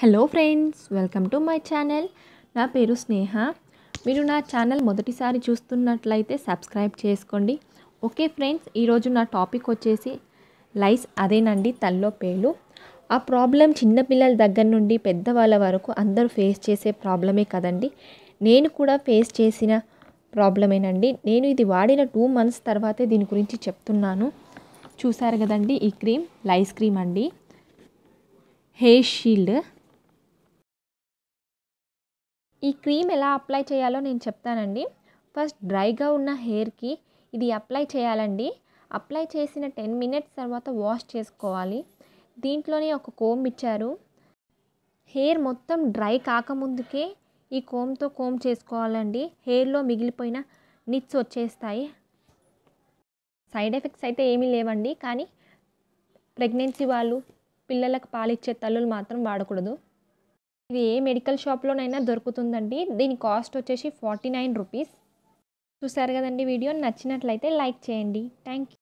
hello friends welcome to my channel నా పేరు స్నేహ మీరు నా ఛానల్ మొదటిసారి చూస్తున్నట్లయితే సబ్స్క్రైబ్ చేసుకోండి ఓకే ఫ్రెండ్స్ ఈరోజు నా టాపిక్ వచ్చేసి లైస్ అదేనండి తల్లో పేలు ఆ ప్రాబ్లం చిన్నపిల్లల దగ్గర నుండి పెద్దవాళ్ళ వరకు అందరూ ఫేస్ చేసే ప్రాబ్లమే కదండి నేను కూడా ఫేస్ చేసిన ప్రాబ్లమేనండి నేను ఇది వాడిన టూ మంత్స్ తర్వాతే దీని గురించి చెప్తున్నాను చూసారు కదండి ఈ క్రీమ్ లైస్ క్రీమ్ అండి హెయిర్ షీల్డ్ ఈ క్రీమ్ ఎలా అప్లై చేయాలో నేను చెప్తానండి ఫస్ట్ డ్రైగా ఉన్న హెయిర్కి ఇది అప్లై చేయాలండి అప్లై చేసిన టెన్ మినిట్స్ తర్వాత వాష్ చేసుకోవాలి దీంట్లోనే ఒక కోమ్ ఇచ్చారు హెయిర్ మొత్తం డ్రై కాకముందుకే ఈ కోమ్తో కోమ్ చేసుకోవాలండి హెయిర్లో మిగిలిపోయిన నిట్స్ వచ్చేస్తాయి సైడ్ ఎఫెక్ట్స్ అయితే ఏమీ లేవండి కానీ ప్రెగ్నెన్సీ వాళ్ళు పిల్లలకు పాలిచ్చే తల్లులు మాత్రం వాడకూడదు ఇది ఏ మెడికల్ షాప్లోనైనా దొరుకుతుందండి దీని కాస్ట్ వచ్చేసి ఫార్టీ నైన్ రూపీస్ చూసారు కదండి వీడియో నచ్చినట్లయితే లైక్ చేయండి థ్యాంక్ యూ